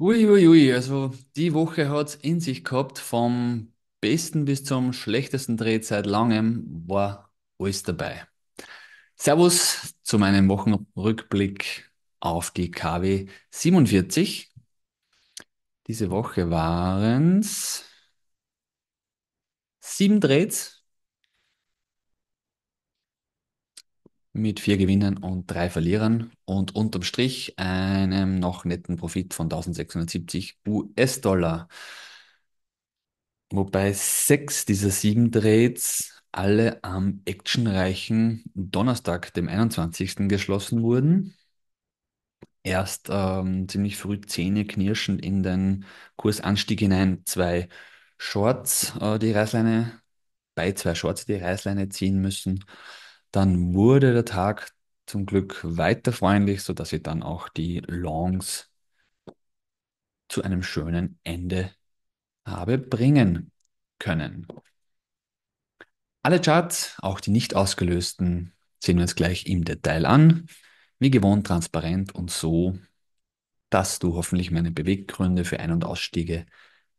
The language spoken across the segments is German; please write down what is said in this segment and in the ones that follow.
Uiuiui, ui, also die Woche hat es in sich gehabt, vom besten bis zum schlechtesten Dreh seit langem war alles dabei. Servus zu meinem Wochenrückblick auf die KW 47. Diese Woche waren es sieben Drehs mit vier Gewinnern und drei Verlierern und unterm Strich einem noch netten Profit von 1670 US-Dollar. Wobei sechs dieser sieben Trades alle am actionreichen Donnerstag, dem 21. geschlossen wurden. Erst ähm, ziemlich früh Zähne knirschend in den Kursanstieg hinein zwei Shorts, äh, die Reißleine, bei zwei Shorts die Reißleine ziehen müssen dann wurde der Tag zum Glück weiter freundlich, sodass ich dann auch die Longs zu einem schönen Ende habe bringen können. Alle Charts, auch die nicht ausgelösten, sehen wir uns gleich im Detail an. Wie gewohnt transparent und so, dass du hoffentlich meine Beweggründe für Ein- und Ausstiege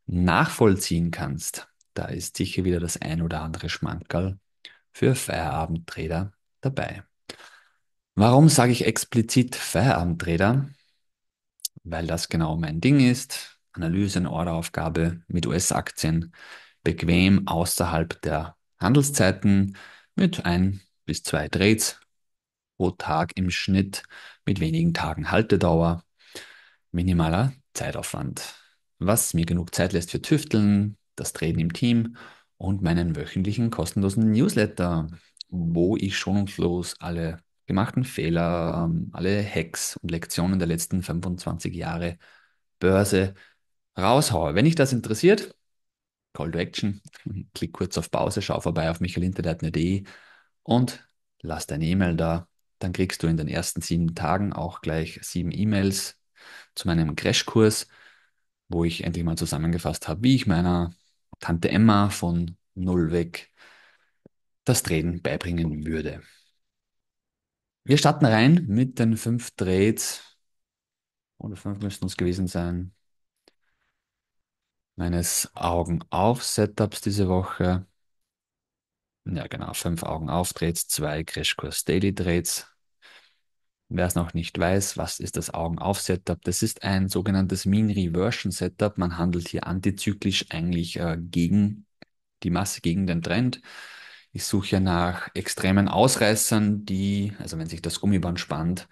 nachvollziehen kannst. Da ist sicher wieder das ein oder andere Schmankerl für Feierabendtrader dabei. Warum sage ich explizit Feierabendtrader? Weil das genau mein Ding ist. Analyse und Orderaufgabe mit US-Aktien bequem außerhalb der Handelszeiten mit ein bis zwei Trades pro Tag im Schnitt mit wenigen Tagen Haltedauer, minimaler Zeitaufwand, was mir genug Zeit lässt für Tüfteln, das Treten im Team und meinen wöchentlichen kostenlosen Newsletter, wo ich schonungslos alle gemachten Fehler, ähm, alle Hacks und Lektionen der letzten 25 Jahre Börse raushaue. Wenn dich das interessiert, Call to Action, klick kurz auf Pause, schau vorbei auf michaelinterdeit.de und lass deine E-Mail da. Dann kriegst du in den ersten sieben Tagen auch gleich sieben E-Mails zu meinem Crashkurs, wo ich endlich mal zusammengefasst habe, wie ich meiner Tante Emma von Null weg das Drehen beibringen würde. Wir starten rein mit den fünf Trades, oder fünf müssten uns gewesen sein, meines Augen-auf-Setups diese Woche. Ja, genau, fünf Augen-auf-Trades, zwei Crashkurs-Daily-Trades, Wer es noch nicht weiß, was ist das Augenauf-Setup? Das ist ein sogenanntes Mean-Reversion-Setup. Man handelt hier antizyklisch eigentlich äh, gegen die Masse, gegen den Trend. Ich suche ja nach extremen Ausreißern, die, also wenn sich das Gummiband spannt,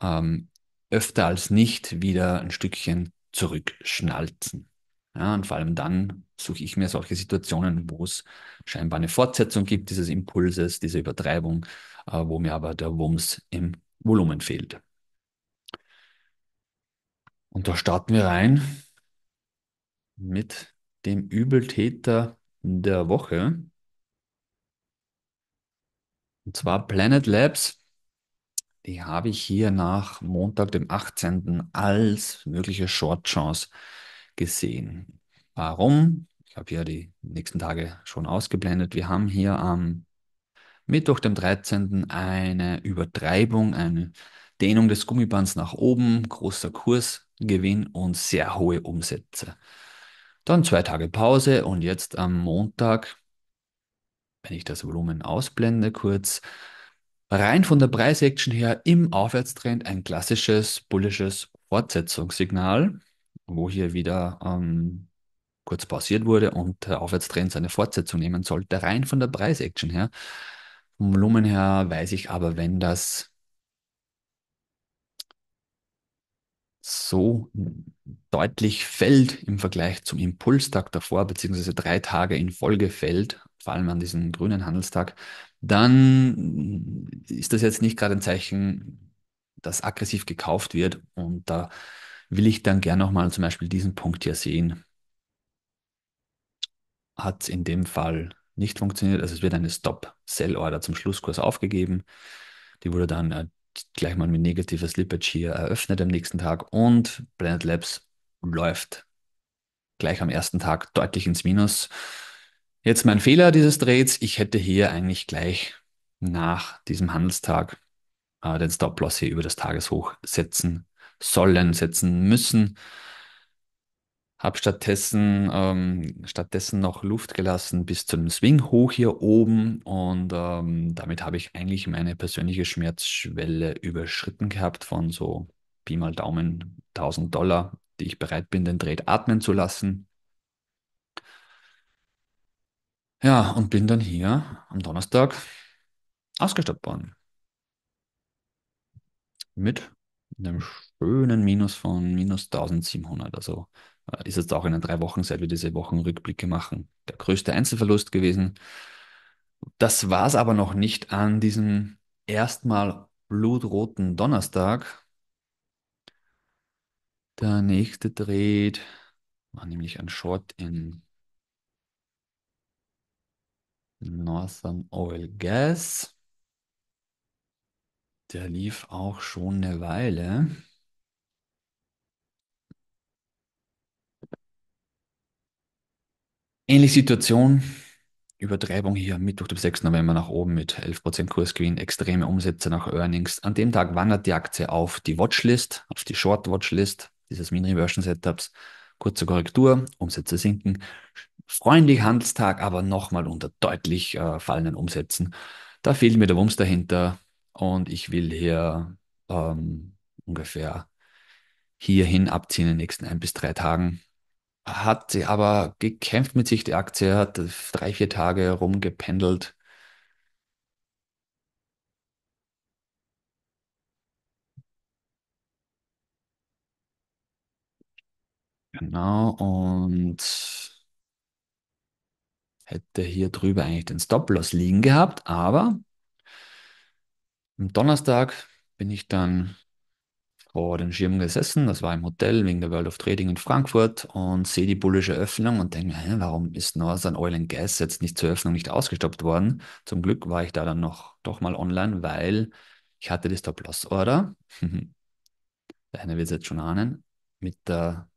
ähm, öfter als nicht wieder ein Stückchen zurückschnalzen. Ja, und vor allem dann suche ich mir solche Situationen, wo es scheinbar eine Fortsetzung gibt dieses Impulses, dieser Übertreibung, äh, wo mir aber der Wumms im Volumen fehlt. Und da starten wir rein mit dem Übeltäter der Woche. Und zwar Planet Labs. Die habe ich hier nach Montag, dem 18. als mögliche Short Chance gesehen. Warum? Ich habe hier die nächsten Tage schon ausgeblendet. Wir haben hier am Mittwoch, dem 13. eine Übertreibung, eine Dehnung des Gummibands nach oben, großer Kursgewinn und sehr hohe Umsätze. Dann zwei Tage Pause und jetzt am Montag, wenn ich das Volumen ausblende kurz, rein von der Preisaction her im Aufwärtstrend ein klassisches bullisches Fortsetzungssignal, wo hier wieder ähm, kurz pausiert wurde und der Aufwärtstrend seine Fortsetzung nehmen sollte, rein von der Preisaction her. Vom Volumen her weiß ich aber, wenn das so deutlich fällt im Vergleich zum Impulstag davor, beziehungsweise drei Tage in Folge fällt, vor allem an diesem grünen Handelstag, dann ist das jetzt nicht gerade ein Zeichen, dass aggressiv gekauft wird. Und da will ich dann gerne nochmal zum Beispiel diesen Punkt hier sehen. Hat in dem Fall nicht funktioniert. Also es wird eine Stop-Sell-Order zum Schlusskurs aufgegeben. Die wurde dann äh, gleich mal mit negativer Slippage hier eröffnet am nächsten Tag und Planet Labs läuft gleich am ersten Tag deutlich ins Minus. Jetzt mein Fehler dieses Trades. Ich hätte hier eigentlich gleich nach diesem Handelstag äh, den Stop-Loss hier über das Tageshoch setzen sollen, setzen müssen habe stattdessen, ähm, stattdessen noch Luft gelassen bis zu einem Swing hoch hier oben und ähm, damit habe ich eigentlich meine persönliche Schmerzschwelle überschritten gehabt von so Pi mal Daumen 1000 Dollar, die ich bereit bin, den Trade atmen zu lassen. Ja, und bin dann hier am Donnerstag ausgestattet worden. Mit einem schönen Minus von minus 1700, also äh, ist jetzt auch in den drei Wochen, seit wir diese Wochenrückblicke machen, der größte Einzelverlust gewesen. Das war es aber noch nicht an diesem erstmal blutroten Donnerstag. Der nächste Dreht war nämlich ein Short in Northern Oil Gas. Der lief auch schon eine Weile. Ähnliche Situation, Übertreibung hier Mittwoch, dem 6. November nach oben mit 11% Kursgewinn, extreme Umsätze nach Earnings. An dem Tag wandert die Aktie auf die Watchlist, auf die Short Watchlist dieses Mini-Reversion-Setups. Kurze Korrektur, Umsätze sinken. Freundlich Handelstag, aber nochmal unter deutlich äh, fallenden Umsätzen. Da fehlt mir der Wumms dahinter und ich will hier ähm, ungefähr hierhin abziehen in den nächsten ein bis drei Tagen hat sie aber gekämpft mit sich, die Aktie hat drei, vier Tage rumgependelt. Genau, und hätte hier drüber eigentlich den Stop-Loss liegen gehabt, aber am Donnerstag bin ich dann vor dem Schirm gesessen, das war im Hotel wegen der World of Trading in Frankfurt und sehe die bullische Öffnung und denke mir, warum ist Northern Oil and Gas jetzt nicht zur Öffnung nicht ausgestoppt worden? Zum Glück war ich da dann noch doch mal online, weil ich hatte die Stop-Loss-Order. Deine wird es jetzt schon ahnen, mit, der,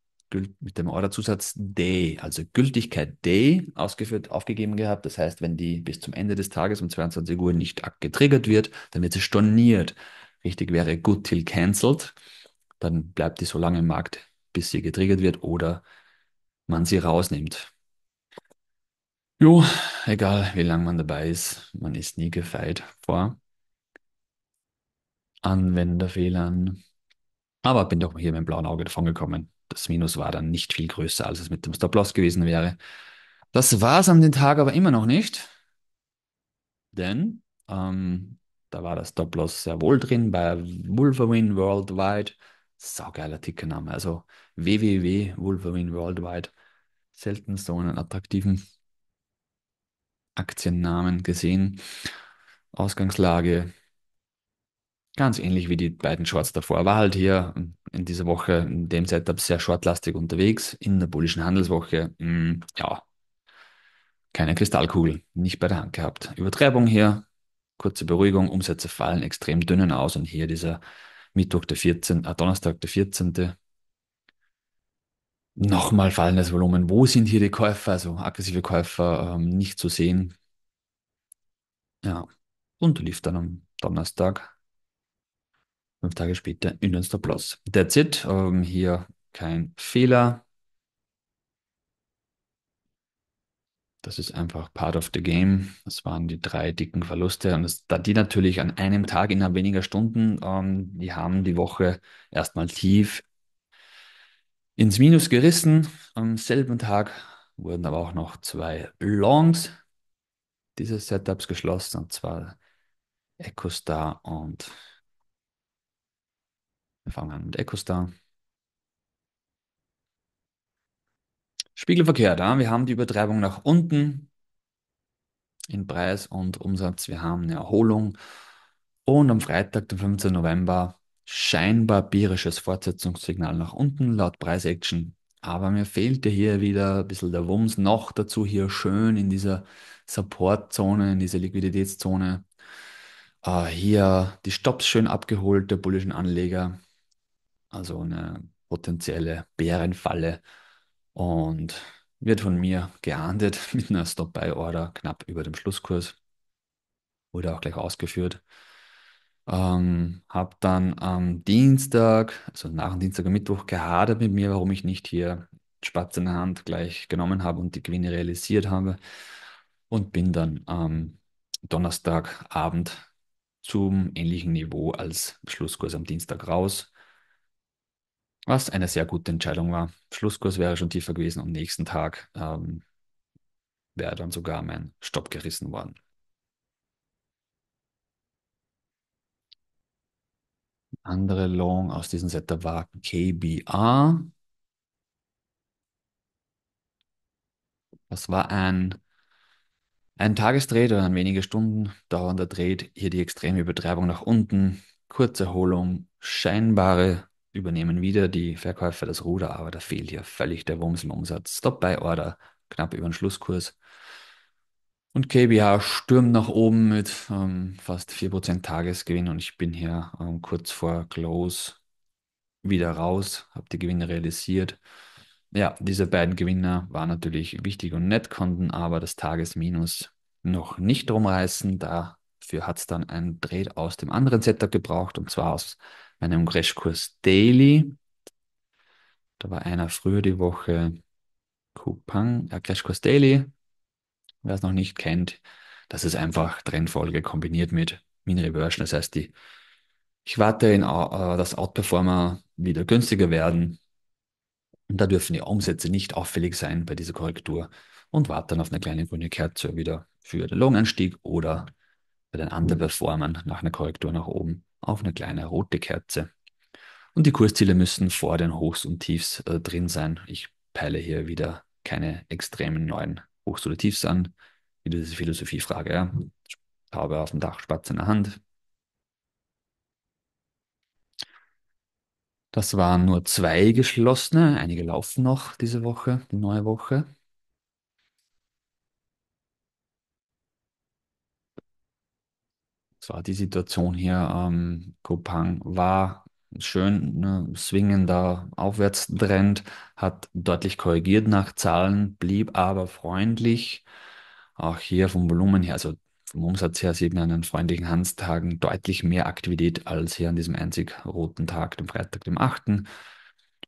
mit dem Orderzusatz Day, also Gültigkeit Day, ausgeführt, aufgegeben gehabt. Das heißt, wenn die bis zum Ende des Tages um 22 Uhr nicht getriggert wird, dann wird sie storniert. Richtig wäre good till cancelled. Dann bleibt die so lange im Markt, bis sie getriggert wird oder man sie rausnimmt. Jo, egal wie lange man dabei ist, man ist nie gefeit vor Anwenderfehlern. Aber bin doch hier mit dem blauen Auge davon gekommen. Das Minus war dann nicht viel größer, als es mit dem Stop-Loss gewesen wäre. Das war es an den Tag aber immer noch nicht. Denn ähm, da war der Stop-Loss sehr wohl drin bei Wolverine Worldwide. Saugeiler Tickername. Also www Wolverine Worldwide. Selten so einen attraktiven Aktiennamen gesehen. Ausgangslage ganz ähnlich wie die beiden Shorts davor. War halt hier in dieser Woche in dem Setup sehr shortlastig unterwegs. In der bullischen Handelswoche, mh, hm, ja, keine Kristallkugel, nicht bei der Hand gehabt. Übertreibung hier, kurze Beruhigung, Umsätze fallen extrem dünnen aus und hier dieser Mittwoch der 14., äh, Donnerstag der 14. Nochmal fallendes Volumen. Wo sind hier die Käufer? Also aggressive Käufer ähm, nicht zu sehen. Ja, und lief dann am Donnerstag, fünf Tage später, in den Stop Loss. That's it. Ähm, hier kein Fehler. Das ist einfach part of the game. Das waren die drei dicken Verluste. Und das, da die natürlich an einem Tag innerhalb weniger Stunden, ähm, die haben die Woche erstmal tief ins Minus gerissen. Am selben Tag wurden aber auch noch zwei Longs dieses Setups geschlossen, und zwar EchoStar und wir fangen an mit EchoStar. Spiegelverkehr da. Wir haben die Übertreibung nach unten in Preis und Umsatz. Wir haben eine Erholung. Und am Freitag, den 15. November, scheinbar bierisches Fortsetzungssignal nach unten laut Preisaction. Aber mir fehlte hier wieder ein bisschen der Wumms. Noch dazu hier schön in dieser Supportzone, in dieser Liquiditätszone. Äh, hier die Stops schön abgeholt der bullischen Anleger. Also eine potenzielle Bärenfalle und wird von mir geahndet mit einer Stop-Buy-Order knapp über dem Schlusskurs. Wurde auch gleich ausgeführt. Ähm, habe dann am Dienstag, also nach dem Dienstag und Mittwoch, gehadert mit mir, warum ich nicht hier Spatz in der Hand gleich genommen habe und die Gewinne realisiert habe. Und bin dann am Donnerstagabend zum ähnlichen Niveau als Schlusskurs am Dienstag raus was eine sehr gute Entscheidung war. Schlusskurs wäre schon tiefer gewesen. Am nächsten Tag ähm, wäre dann sogar mein Stopp gerissen worden. Andere Long aus diesem Setup war KBR. Das war ein, ein Tagesdreht oder ein wenige Stunden dauernder Dreht. Hier die extreme Übertreibung nach unten, kurze Erholung, scheinbare übernehmen wieder die Verkäufer das Ruder, aber da fehlt hier völlig der Wumms im Umsatz. Stop-by-Order, knapp über den Schlusskurs. Und KBH stürmt nach oben mit ähm, fast 4% Tagesgewinn und ich bin hier ähm, kurz vor Close wieder raus, habe die Gewinne realisiert. Ja, diese beiden Gewinner waren natürlich wichtig und nett, konnten aber das Tagesminus noch nicht rumreißen. Dafür hat es dann ein Dreh aus dem anderen Setup gebraucht und zwar aus bei einem Crashkurs Daily. Da war einer früher die Woche Coupang, ja, äh, Crashkurs Daily. Wer es noch nicht kennt, das ist einfach Trendfolge kombiniert mit Mean Reversion. Das heißt, die, ich warte, in, äh, dass Outperformer wieder günstiger werden. Und da dürfen die Umsätze nicht auffällig sein bei dieser Korrektur und warte dann auf eine kleine grüne Kerze wieder für den Longanstieg oder bei den Underperformern nach einer Korrektur nach oben auf eine kleine rote Kerze. Und die Kursziele müssen vor den Hochs und Tiefs äh, drin sein. Ich peile hier wieder keine extremen neuen Hochs oder Tiefs an. Wieder diese Philosophiefrage. Ja. Taube auf dem Dach, Spatz in der Hand. Das waren nur zwei geschlossene. Einige laufen noch diese Woche, die neue Woche. war die Situation hier. Ähm, Kupang war schön ne, swingender Aufwärtstrend, hat deutlich korrigiert nach Zahlen, blieb aber freundlich. Auch hier vom Volumen her, also vom Umsatz her sieht man an den freundlichen Hanstagen deutlich mehr Aktivität als hier an diesem einzig roten Tag, dem Freitag, dem 8.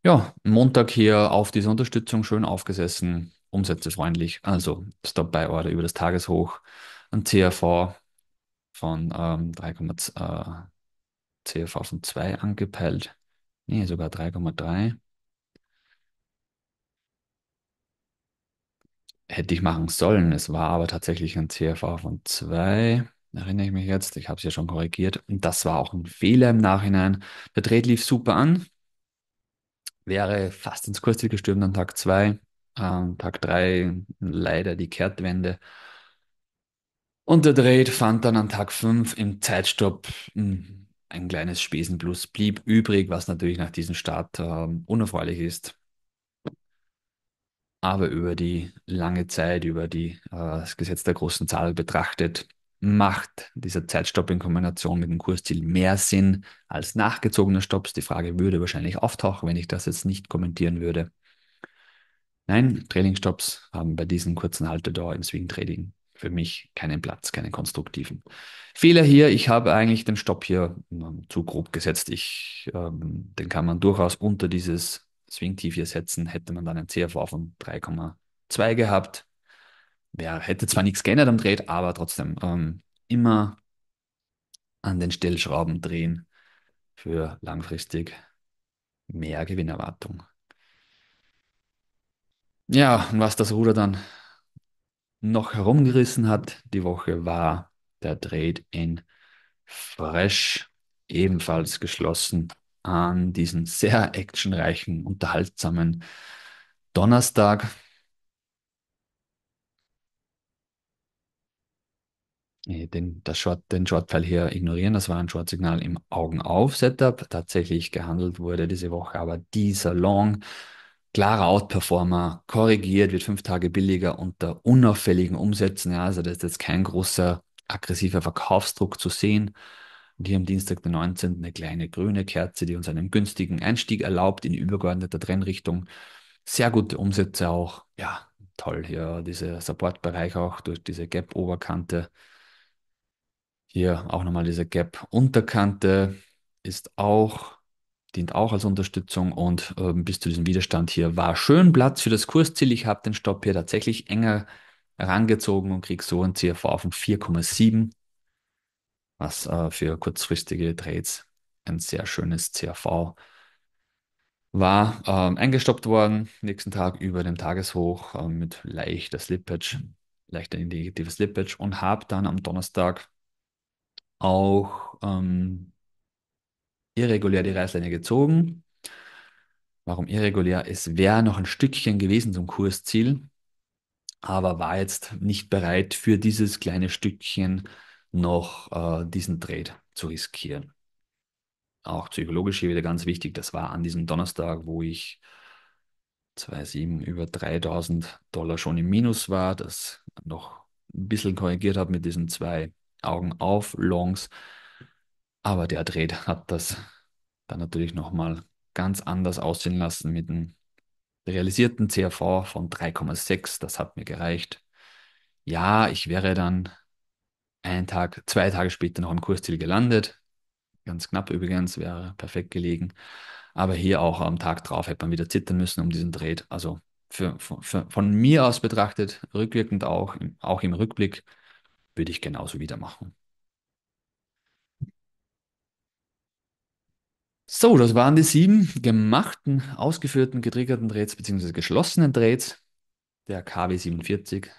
Ja, Montag hier auf diese Unterstützung schön aufgesessen, umsätze freundlich, also Stop-by-Order über das Tageshoch, ein CRV von ähm, CFV von 2 angepeilt. Nee, sogar 3,3. hätte ich machen sollen. Es war aber tatsächlich ein CFV von 2. Erinnere ich mich jetzt. Ich habe es ja schon korrigiert. Und das war auch ein Fehler im Nachhinein. Der Trade lief super an. Wäre fast ins Kursziel gestürmt an Tag 2. Ähm, Tag 3 leider die Kehrtwende. Und der Dreh fand dann an Tag 5 im Zeitstopp hm, ein kleines Spesenplus blieb übrig, was natürlich nach diesem Start äh, unerfreulich ist. Aber über die lange Zeit, über die, äh, das Gesetz der großen Zahl betrachtet, macht dieser Zeitstopp in Kombination mit dem Kursziel mehr Sinn als nachgezogener Stopps. Die Frage würde wahrscheinlich auftauchen, wenn ich das jetzt nicht kommentieren würde. Nein, trading haben bei diesen kurzen Haltedauer im Swing-Trading für mich keinen Platz, keinen konstruktiven. Fehler hier, ich habe eigentlich den Stopp hier zu grob gesetzt. Ich, ähm, den kann man durchaus unter dieses Swing-Tief hier setzen. Hätte man dann einen CFV von 3,2 gehabt, ja, hätte zwar nichts geändert am Trade, aber trotzdem ähm, immer an den Stellschrauben drehen für langfristig mehr Gewinnerwartung. Ja, und was das Ruder dann noch herumgerissen hat die Woche, war der Trade in Fresh, ebenfalls geschlossen an diesem sehr actionreichen, unterhaltsamen Donnerstag. Den, das Short, den Shortfall hier ignorieren, das war ein Short-Signal im Augen-auf-Setup. Tatsächlich gehandelt wurde diese Woche aber dieser Long klarer Outperformer, korrigiert, wird fünf Tage billiger unter unauffälligen Umsätzen. Ja, also da ist jetzt kein großer aggressiver Verkaufsdruck zu sehen. Und hier am Dienstag, den 19., eine kleine grüne Kerze, die uns einen günstigen Einstieg erlaubt in übergeordneter Trennrichtung. Sehr gute Umsätze auch. Ja, toll hier, dieser Supportbereich auch durch diese Gap-Oberkante. Hier auch nochmal diese Gap-Unterkante ist auch dient auch als Unterstützung und äh, bis zu diesem Widerstand hier war schön Platz für das Kursziel. Ich habe den Stopp hier tatsächlich enger herangezogen und kriege so ein CRV von 4,7, was äh, für kurzfristige Trades ein sehr schönes CRV war. Ähm, eingestoppt worden, nächsten Tag über dem Tageshoch äh, mit leichter Slippage, leichter indikatives Slippage und habe dann am Donnerstag auch ähm, irregulär die Reißleine gezogen. Warum irregulär? Es wäre noch ein Stückchen gewesen zum Kursziel, aber war jetzt nicht bereit, für dieses kleine Stückchen noch äh, diesen Trade zu riskieren. Auch psychologisch hier wieder ganz wichtig, das war an diesem Donnerstag, wo ich 2,7 über 3000 Dollar schon im Minus war, das noch ein bisschen korrigiert habe mit diesen zwei Augen auf Longs. Aber der Dreht hat das dann natürlich nochmal ganz anders aussehen lassen mit einem realisierten CRV von 3,6. Das hat mir gereicht. Ja, ich wäre dann einen Tag, zwei Tage später noch am Kursziel gelandet. Ganz knapp übrigens, wäre perfekt gelegen. Aber hier auch am Tag drauf hätte man wieder zittern müssen um diesen Dreh. Also für, für, von mir aus betrachtet, rückwirkend auch, auch im Rückblick, würde ich genauso wieder machen. So, das waren die sieben gemachten, ausgeführten, getriggerten Trades bzw. geschlossenen Trades der KW 47.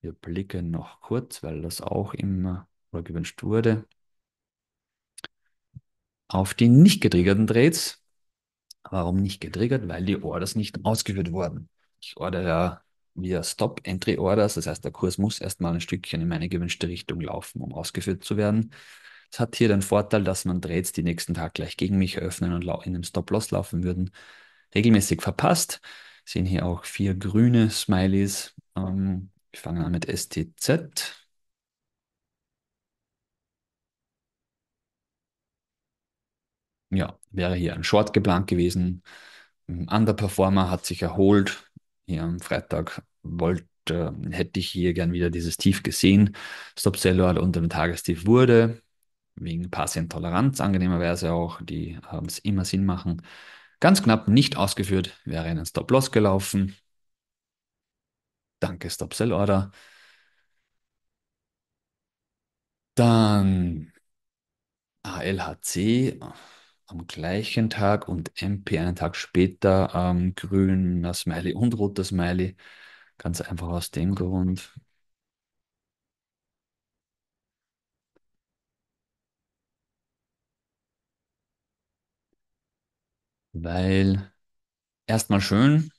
Wir blicken noch kurz, weil das auch immer oder gewünscht wurde, auf die nicht getriggerten Trades. Warum nicht getriggert? Weil die Orders nicht ausgeführt wurden. Ich order ja via Stop-Entry-Orders, das heißt, der Kurs muss erstmal ein Stückchen in meine gewünschte Richtung laufen, um ausgeführt zu werden. Es hat hier den Vorteil, dass man Trades die nächsten Tag gleich gegen mich eröffnen und in einem Stop-Loss laufen würden, regelmäßig verpasst. Sehen hier auch vier grüne Smileys. Ähm, ich fange an mit STZ. Ja, wäre hier ein Short geplant gewesen. Ein Underperformer hat sich erholt. Hier am Freitag wollte hätte ich hier gern wieder dieses Tief gesehen. Stop Seller unter dem Tagestief wurde wegen Patientoleranz angenehmerweise auch, die haben es immer Sinn machen. Ganz knapp nicht ausgeführt, wäre einen Stop-Loss gelaufen. Danke, Stop-Sell-Order. Dann ALHC am gleichen Tag und MP einen Tag später ähm, grüner Smiley und roter Smiley. Ganz einfach aus dem Grund, weil erstmal schön,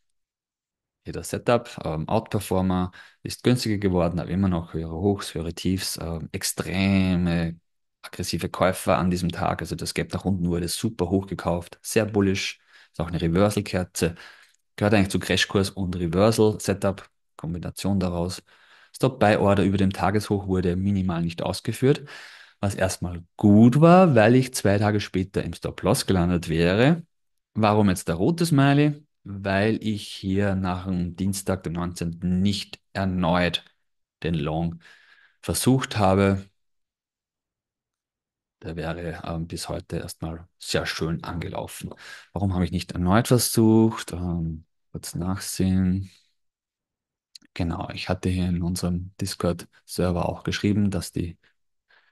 jeder Setup, ähm, Outperformer ist günstiger geworden, aber immer noch höhere Hochs, höhere Tiefs, ähm, extreme aggressive Käufer an diesem Tag. Also das Gap nach unten wurde super hoch gekauft, sehr bullish, ist auch eine Reversal-Kerze. Gehört eigentlich zu Crashkurs und Reversal-Setup, Kombination daraus. Stop-Buy-Order über dem Tageshoch wurde minimal nicht ausgeführt, was erstmal gut war, weil ich zwei Tage später im Stop-Loss gelandet wäre. Warum jetzt der rote Smiley? Weil ich hier nach dem Dienstag, dem 19. nicht erneut den Long versucht habe. Der wäre ähm, bis heute erstmal sehr schön angelaufen. Warum habe ich nicht erneut versucht? Ähm, kurz nachsehen. Genau, ich hatte hier in unserem Discord-Server auch geschrieben, dass die,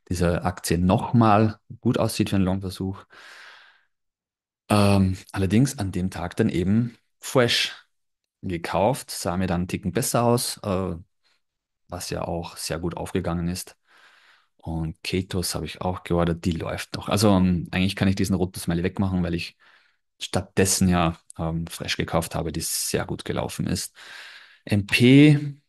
diese Aktie nochmal gut aussieht für einen Long-Versuch. Ähm, allerdings an dem Tag dann eben fresh gekauft, sah mir dann einen Ticken besser aus, äh, was ja auch sehr gut aufgegangen ist. Und Ketos habe ich auch geordert, die läuft noch. Also ähm, eigentlich kann ich diesen roten Smiley wegmachen, weil ich stattdessen ja ähm, fresh gekauft habe, die sehr gut gelaufen ist. MP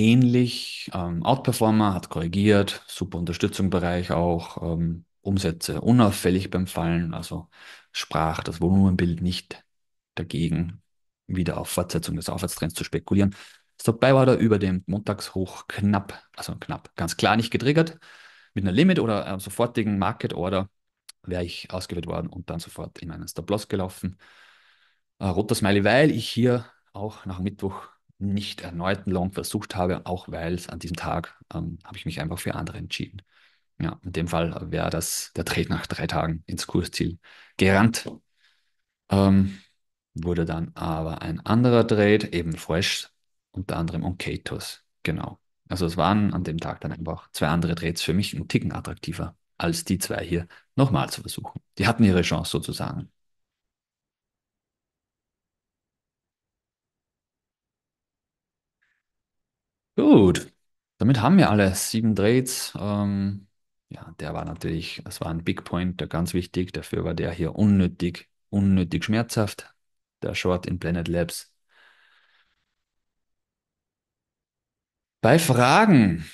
ähnlich. Ähm, Outperformer hat korrigiert, super Unterstützung Bereich auch, ähm, Umsätze unauffällig beim Fallen, also sprach das Volumenbild nicht dagegen, wieder auf Fortsetzung des Aufwärtstrends zu spekulieren. Stop Buy war da über dem Montagshoch knapp, also knapp, ganz klar nicht getriggert. Mit einer Limit oder einem äh, sofortigen Market Order wäre ich ausgewählt worden und dann sofort in einen Stop Loss gelaufen. Äh, roter Smiley, weil ich hier auch nach Mittwoch nicht erneuten Long versucht habe, auch weil es an diesem Tag ähm, habe ich mich einfach für andere entschieden. Ja, in dem Fall wäre das der Trade nach drei Tagen ins Kursziel gerannt. Ähm, wurde dann aber ein anderer Trade, eben Fresh, unter anderem um Katos. Genau. Also es waren an dem Tag dann einfach zwei andere Trades für mich einen Ticken attraktiver, als die zwei hier nochmal zu versuchen. Die hatten ihre Chance sozusagen. Gut, damit haben wir alle sieben Trades. Ähm, ja, der war natürlich, das war ein Big Point, der ganz wichtig. Dafür war der hier unnötig, unnötig schmerzhaft. Der Short in Planet Labs. Bei Fragen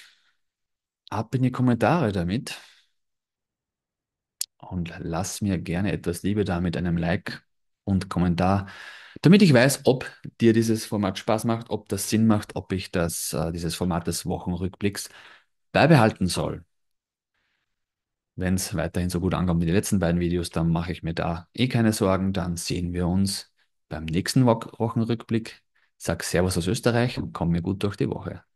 ab in die Kommentare damit und lass mir gerne etwas Liebe da mit einem Like und Kommentar damit ich weiß, ob dir dieses Format Spaß macht, ob das Sinn macht, ob ich das, äh, dieses Format des Wochenrückblicks beibehalten soll. Wenn es weiterhin so gut ankommt wie die letzten beiden Videos, dann mache ich mir da eh keine Sorgen. Dann sehen wir uns beim nächsten Wochenrückblick. Sag Servus aus Österreich und komm mir gut durch die Woche.